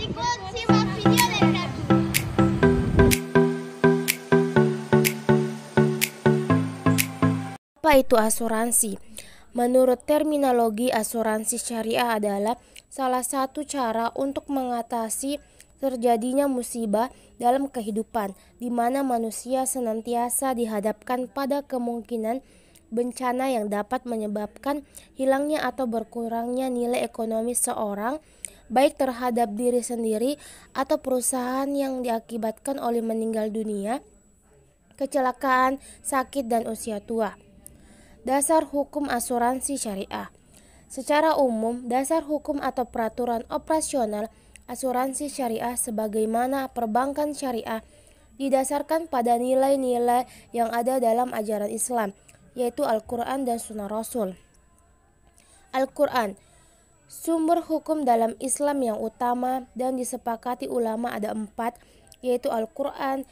Apa itu asuransi? Menurut terminologi, asuransi syariah adalah salah satu cara untuk mengatasi terjadinya musibah dalam kehidupan, di mana manusia senantiasa dihadapkan pada kemungkinan bencana yang dapat menyebabkan hilangnya atau berkurangnya nilai ekonomi seorang baik terhadap diri sendiri atau perusahaan yang diakibatkan oleh meninggal dunia, kecelakaan, sakit, dan usia tua. Dasar hukum asuransi syariah. Secara umum, dasar hukum atau peraturan operasional asuransi syariah sebagaimana perbankan syariah didasarkan pada nilai-nilai yang ada dalam ajaran Islam, yaitu Al-Quran dan Sunnah Rasul. Al-Quran – Sumber hukum dalam Islam yang utama dan disepakati ulama ada empat, yaitu Al-Quran,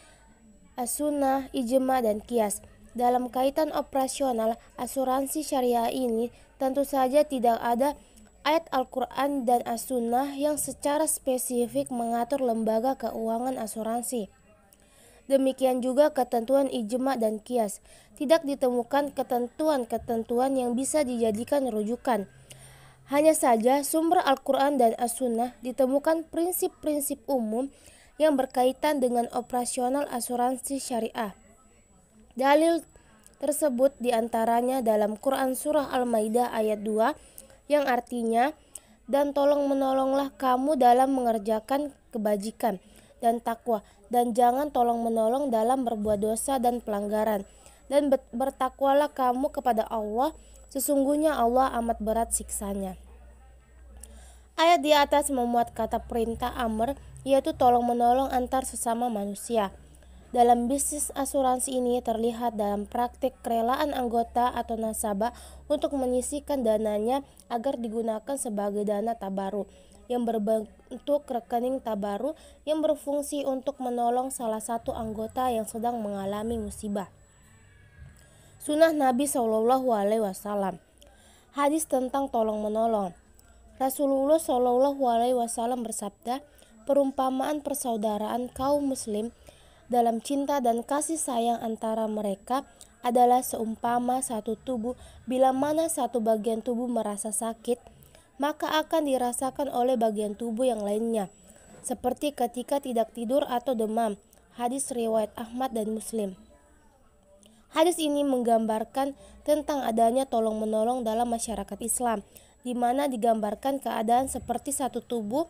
As-Sunnah, Ijma, dan Qiyas. Dalam kaitan operasional, asuransi syariah ini tentu saja tidak ada ayat Al-Quran dan As-Sunnah yang secara spesifik mengatur lembaga keuangan asuransi. Demikian juga ketentuan ijma dan kias. Tidak ditemukan ketentuan-ketentuan yang bisa dijadikan rujukan. Hanya saja sumber Al-Quran dan As-Sunnah ditemukan prinsip-prinsip umum yang berkaitan dengan operasional asuransi syariah. Dalil tersebut diantaranya dalam Quran Surah Al-Maidah ayat 2 yang artinya dan tolong menolonglah kamu dalam mengerjakan kebajikan dan takwa dan jangan tolong menolong dalam berbuat dosa dan pelanggaran dan bertakwalah kamu kepada Allah Sesungguhnya Allah amat berat siksanya. Ayat di atas memuat kata perintah amr, yaitu tolong menolong antar sesama manusia. Dalam bisnis asuransi ini terlihat dalam praktik kerelaan anggota atau nasabah untuk menyisihkan dananya agar digunakan sebagai dana tabaru yang berbentuk rekening tabaru yang berfungsi untuk menolong salah satu anggota yang sedang mengalami musibah. Sunnah Nabi Shallallahu Alaihi Wasallam. Hadis tentang tolong menolong. Rasulullah Shallallahu Alaihi Wasallam bersabda, perumpamaan persaudaraan kaum Muslim dalam cinta dan kasih sayang antara mereka adalah seumpama satu tubuh bila mana satu bagian tubuh merasa sakit, maka akan dirasakan oleh bagian tubuh yang lainnya, seperti ketika tidak tidur atau demam. Hadis riwayat Ahmad dan Muslim. Hadis ini menggambarkan tentang adanya tolong-menolong dalam masyarakat Islam, di mana digambarkan keadaan seperti satu tubuh.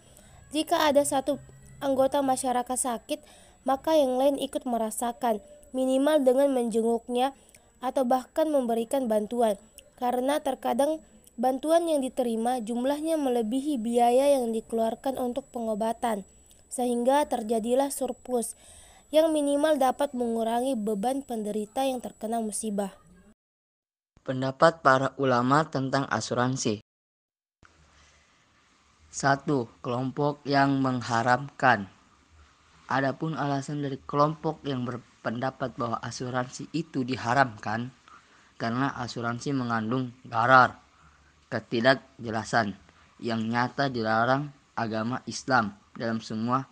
Jika ada satu anggota masyarakat sakit, maka yang lain ikut merasakan, minimal dengan menjenguknya atau bahkan memberikan bantuan, karena terkadang bantuan yang diterima jumlahnya melebihi biaya yang dikeluarkan untuk pengobatan, sehingga terjadilah surplus yang minimal dapat mengurangi beban penderita yang terkena musibah. Pendapat para ulama tentang asuransi Satu Kelompok yang mengharamkan Adapun alasan dari kelompok yang berpendapat bahwa asuransi itu diharamkan karena asuransi mengandung garar, ketidakjelasan yang nyata dilarang agama Islam dalam semua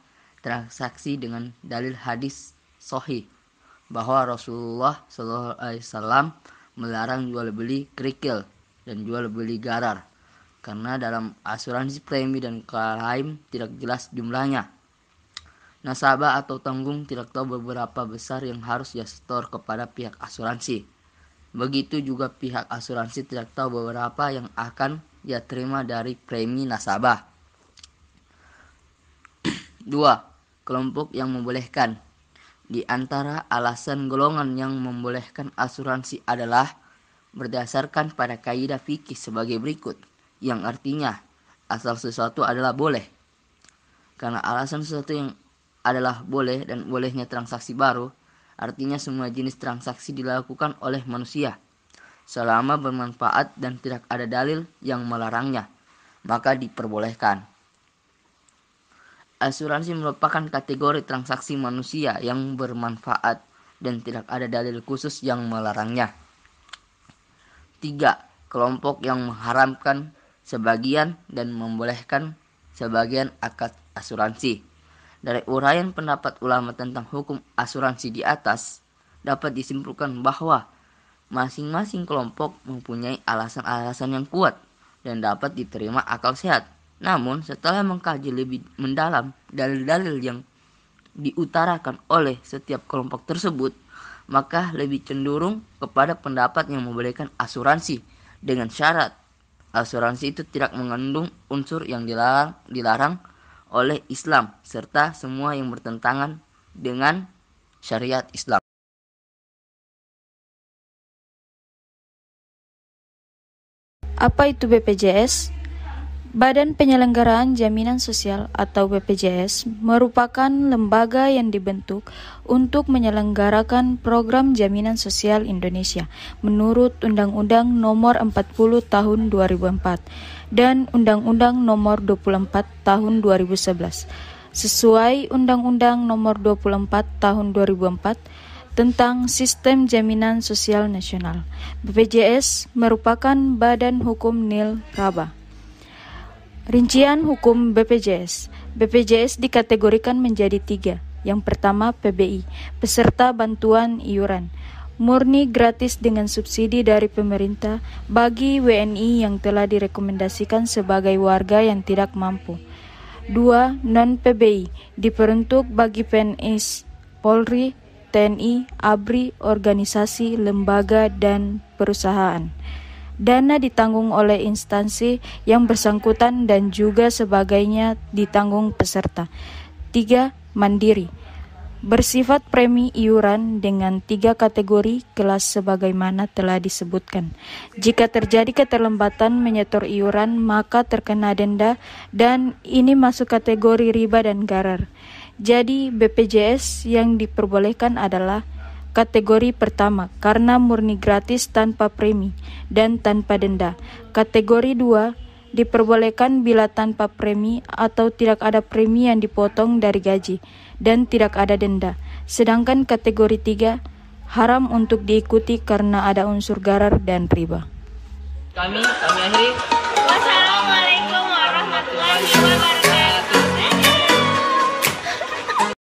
transaksi dengan dalil hadis sohi bahwa Rasulullah SAW melarang jual beli kerikil dan jual beli garar karena dalam asuransi premi dan klaim tidak jelas jumlahnya. Nasabah atau tanggung tidak tahu beberapa besar yang harus ia setor kepada pihak asuransi. Begitu juga pihak asuransi tidak tahu beberapa yang akan ia terima dari premi nasabah. 2. kelompok yang membolehkan. Di antara alasan golongan yang membolehkan asuransi adalah berdasarkan pada kaidah fikih sebagai berikut, yang artinya asal sesuatu adalah boleh. Karena alasan sesuatu yang adalah boleh dan bolehnya transaksi baru, artinya semua jenis transaksi dilakukan oleh manusia selama bermanfaat dan tidak ada dalil yang melarangnya, maka diperbolehkan. Asuransi merupakan kategori transaksi manusia yang bermanfaat dan tidak ada dalil khusus yang melarangnya. Tiga Kelompok yang mengharamkan sebagian dan membolehkan sebagian akad asuransi. Dari uraian pendapat ulama tentang hukum asuransi di atas, dapat disimpulkan bahwa masing-masing kelompok mempunyai alasan-alasan yang kuat dan dapat diterima akal sehat namun, setelah mengkaji lebih mendalam dalil-dalil yang diutarakan oleh setiap kelompok tersebut, maka lebih cenderung kepada pendapat yang membolehkan asuransi dengan syarat asuransi itu tidak mengandung unsur yang dilarang, dilarang oleh Islam serta semua yang bertentangan dengan syariat Islam. Apa itu BPJS? Badan Penyelenggaraan Jaminan Sosial atau BPJS merupakan lembaga yang dibentuk untuk menyelenggarakan program jaminan sosial Indonesia menurut Undang-Undang Nomor 40 Tahun 2004 dan Undang-Undang Nomor 24 Tahun 2011. Sesuai Undang-Undang Nomor 24 Tahun 2004 tentang Sistem Jaminan Sosial Nasional. BPJS merupakan badan hukum nil raba. Rincian hukum BPJS BPJS dikategorikan menjadi tiga. Yang pertama PBI, peserta bantuan iuran, murni gratis dengan subsidi dari pemerintah bagi WNI yang telah direkomendasikan sebagai warga yang tidak mampu. Dua, Non-PBI, diperuntuk bagi PNS, Polri, TNI, ABRI, organisasi, lembaga, dan perusahaan dana ditanggung oleh instansi yang bersangkutan dan juga sebagainya ditanggung peserta. 3. Mandiri bersifat premi iuran dengan tiga kategori kelas sebagaimana telah disebutkan. Jika terjadi keterlambatan menyetor iuran, maka terkena denda dan ini masuk kategori riba dan garar. Jadi BPJS yang diperbolehkan adalah Kategori pertama, karena murni gratis tanpa premi dan tanpa denda. Kategori dua, diperbolehkan bila tanpa premi atau tidak ada premi yang dipotong dari gaji dan tidak ada denda. Sedangkan kategori tiga, haram untuk diikuti karena ada unsur garar dan riba. Kami, kami akhiri